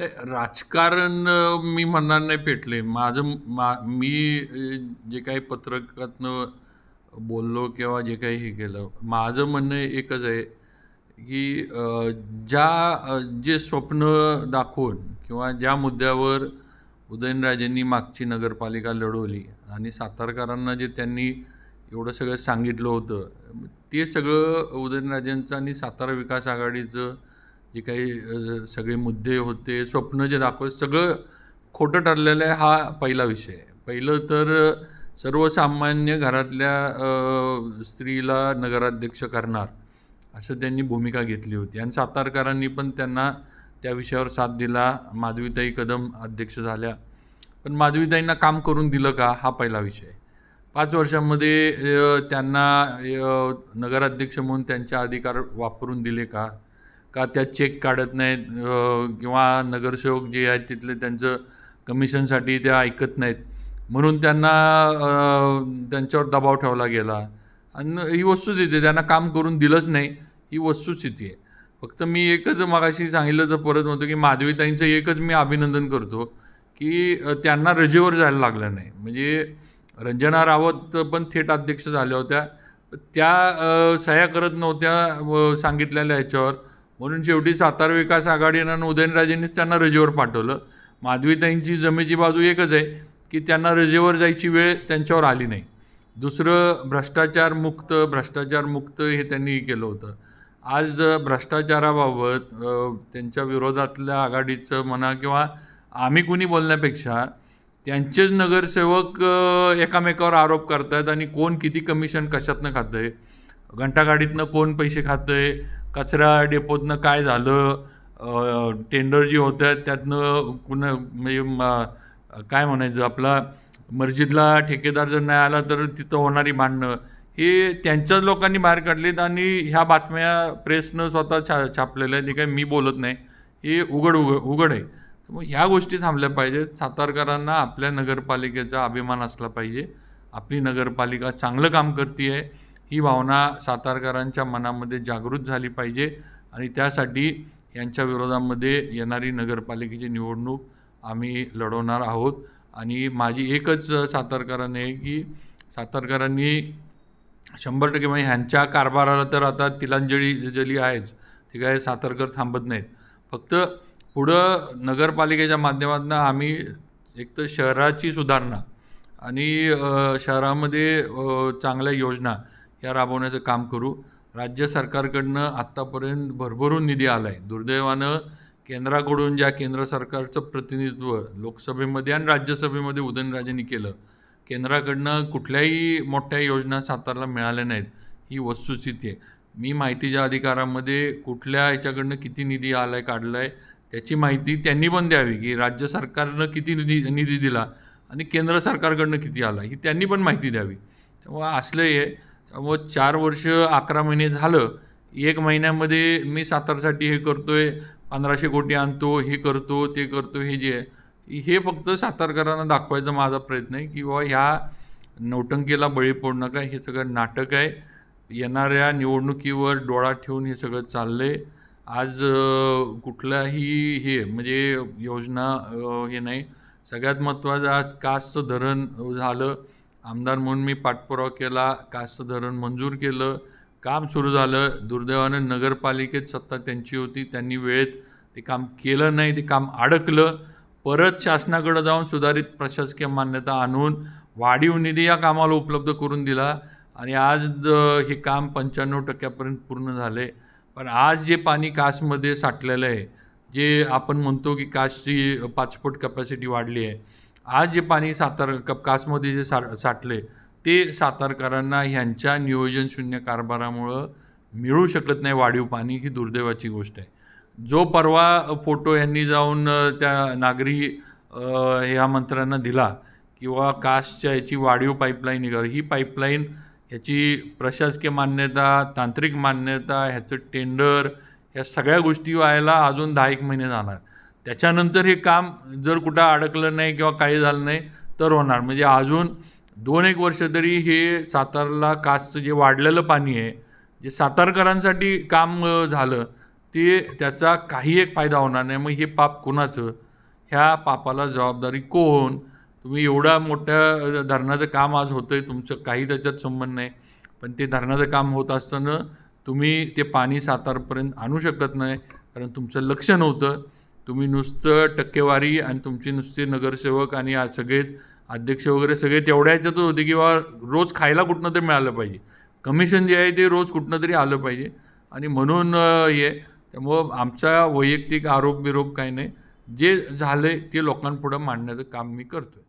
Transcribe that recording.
राजकारण मी म्हणणार नाही पेटले माझं मा मी जे काही पत्रकातनं बोललो किंवा जे काही हे केलं माझं म्हणणं एकच आहे की ज्या जे स्वप्न दाखवून किंवा ज्या मुद्द्यावर उदयनराजेंनी मागची नगरपालिका लढवली आणि सातारकरांना जे त्यांनी एवढं सगळं सांगितलं होतं ते सगळं उदयनराजेंचं आणि सातारा विकास आघाडीचं जे काही सगळे मुद्दे होते स्वप्न जे दाखवत सगळं खोटं ठरलेलं आहे हा पहिला विषय आहे पहिलं तर सर्वसामान्य घरातल्या स्त्रीला नगराध्यक्ष करणार असं त्यांनी भूमिका घेतली होती आणि सातारकरांनी पण त्यांना त्या विषयावर साथ दिला माधवीताई कदम अध्यक्ष झाल्या पण माधवीताईंना काम करून दिलं का हा पहिला विषय पाच वर्षांमध्ये त्यांना नगराध्यक्ष म्हणून त्यांच्या अधिकार वापरून दिले का का त्या चेक काढत नाहीत किंवा नगरसेवक जे आहेत तिथले त्यांचं कमिशनसाठी त्या ऐकत नाहीत म्हणून त्यांना त्यांच्यावर दबाव ठेवला गेला आणि ही वस्तुस्थिती त्यांना काम करून दिलंच नाही ही वस्तुस्थिती आहे फक्त मी एकच मगाशी सांगितलं तर परत म्हणतो की माधवीताईंचं एकच मी अभिनंदन करतो की त्यांना रजेवर जायला लागलं नाही म्हणजे रंजना रावत पण थेट अध्यक्ष झाल्या होत्या त्या सह्या करत नव्हत्या सांगितलेल्या ह्याच्यावर म्हणून शेवटी सातारा विकास आघाडीनं उदयनराजेंनीच त्यांना रजेवर पाठवलं माधवीताईंची जमेची बाजू एकच आहे की त्यांना रजेवर जायची वेळ त्यांच्यावर आली नाही दुसरं भ्रष्टाचार मुक्त भ्रष्टाचार मुक्त हे त्यांनी केलं होतं आज भ्रष्टाचाराबाबत त्यांच्या विरोधातल्या आघाडीचं म्हणा किंवा आम्ही कुणी बोलण्यापेक्षा त्यांचेच नगरसेवक एकामेकावर आरोप करत आहेत आणि कोण किती कमिशन कशातनं खातं आहे घंटागाडीतनं कोण पैसे खातं आहे कचरा डेपोतनं काय झालं टेंडर जे होतं त्यातनं कुणा म्हणजे काय म्हणायचं आपला मस्जिदला ठेकेदार जर नाही आला तर तिथं होणारी भांडणं हे त्यांच्याच लोकांनी बाहेर काढलेत आणि ह्या बातम्या प्रेसनं स्वतः छा आहे जे काही मी बोलत नाही हे उघड उघड उघड आहे मग ह्या गोष्टी थांबल्या पाहिजेत सातारकरांना आपल्या नगरपालिकेचा अभिमान असला पाहिजे आपली नगरपालिका चांगलं काम करते आहे ही भावना सातारकरांच्या मनामध्ये जागृत झाली पाहिजे आणि त्यासाठी यांच्या विरोधामध्ये येणारी नगरपालिकेची निवडणूक आम्ही लढवणार आहोत आणि माझी एकच सातारकरांनी आहे की सातारकरांनी शंभर टक्के म्हणजे ह्यांच्या कारभाराला तर आता तिलांजली जली आहेच ठीक काय सातारकर थांबत नाहीत फक्त पुढं नगरपालिकेच्या माध्यमातून आम्ही एक तर शहराची सुधारणा आणि शहरामध्ये चांगल्या योजना या राबवण्याचं काम करू राज्य सरकारकडनं आत्तापर्यंत भरभरून निधी आला आहे दुर्दैवानं केंद्राकडून ज्या केंद्र सरकारचं प्रतिनिधित्व लोकसभेमध्ये आणि राज्यसभेमध्ये उदयनराजेंनी केलं केंद्राकडनं कुठल्याही मोठ्या योजना सातारला मिळाल्या नाहीत ही वस्तुस्थिती आहे मी माहितीच्या अधिकारामध्ये कुठल्या याच्याकडनं किती निधी आला आहे काढला आहे त्याची माहिती त्यांनी पण द्यावी की राज्य सरकारनं किती निधी निधी दिला आणि केंद्र सरकारकडनं किती आला ही त्यांनी पण माहिती द्यावी तेव्हा असलं मग चार वर्ष अकरा महिने झालं एक महिन्यामध्ये मी सातारसाठी हे करतो आहे पंधराशे कोटी आणतो हे करतो ते करतो हे जे आहे हे फक्त सातारकरांना दाखवायचा माझा प्रयत्न आहे की बाबा ह्या नौटंकीला बळी पडू नका हे सगळं नाटक आहे येणाऱ्या निवडणुकीवर डोळा ठेवून हे सगळं चाललं आहे आज कुठलाही हे म्हणजे योजना हे नाही सगळ्यात महत्त्वाचं आज कास्टचं धरण झालं आमदार म्हणून मी पाठपुरावा केला कास्त धरण मंजूर केलं काम सुरू झालं दुर्दैवानं नगरपालिकेत सत्ता त्यांची होती त्यांनी वेळेत ते काम केलं नाही ते काम अडकलं परत शासनाकडं जाऊन सुधारित प्रशासकीय मान्यता आणून वाढीव निधी या कामाला उपलब्ध करून दिला आणि आज हे काम पंच्याण्णव टक्क्यापर्यंत पूर्ण झाले पण आज जे पाणी कासमध्ये साठलेलं आहे जे आपण म्हणतो की कासची पाचपट कॅपॅसिटी वाढली आहे आज जे पाणी सातार कासमध्ये जे सा साठले ते सातारकरांना ह्यांच्या शून्य कारभारामुळं मिळू शकत नाही वाढीव पाणी ही दुर्दैवाची गोष्ट आहे जो परवा फोटो यांनी जाऊन त्या नागरी ह्या मंत्र्यांना दिला किंवा कासच्या याची वाढीव पाईपलाईन ही पाईपलाईन ह्याची प्रशासकीय मान्यता तांत्रिक मान्यता ह्याचं टेंडर ह्या सगळ्या गोष्टी व्हायला अजून दहा एक महिने जाणार त्याच्यानंतर हे काम जर कुठं अडकलं नाही किंवा काही झालं नाही तर होणार म्हणजे अजून दोन एक वर्ष तरी हे सातारला कासचं जे वाढलेलं पाणी आहे जे सातारकरांसाठी काम झालं ते त्याचा काही एक फायदा होणार नाही मग हे पाप कोणाचं ह्या पापाला जबाबदारी कोण तुम्ही एवढा मोठ्या धरणाचं काम आज होतं आहे तुमचं काही त्याच्यात संबंध नाही पण ते धरणाचं काम होत असताना तुम्ही ते पाणी सातारपर्यंत आणू शकत नाही कारण तुमचं लक्ष नव्हतं तुम्ही नुसतं टक्केवारी आणि तुमची नुसते नगरसेवक आणि सगळेच अध्यक्ष वगैरे सगळे तेवढ्या याच्यातच होते की बाबा रोज खायला कुठनं तरी मिळालं पाहिजे कमिशन जे आहे ते रोज कुठनं तरी आलं पाहिजे आणि म्हणून हे त्यामुळं आमचा वैयक्तिक आरोप बिरोप काही नाही जे झालं ते लोकांपुढं मांडण्याचं काम मी करतो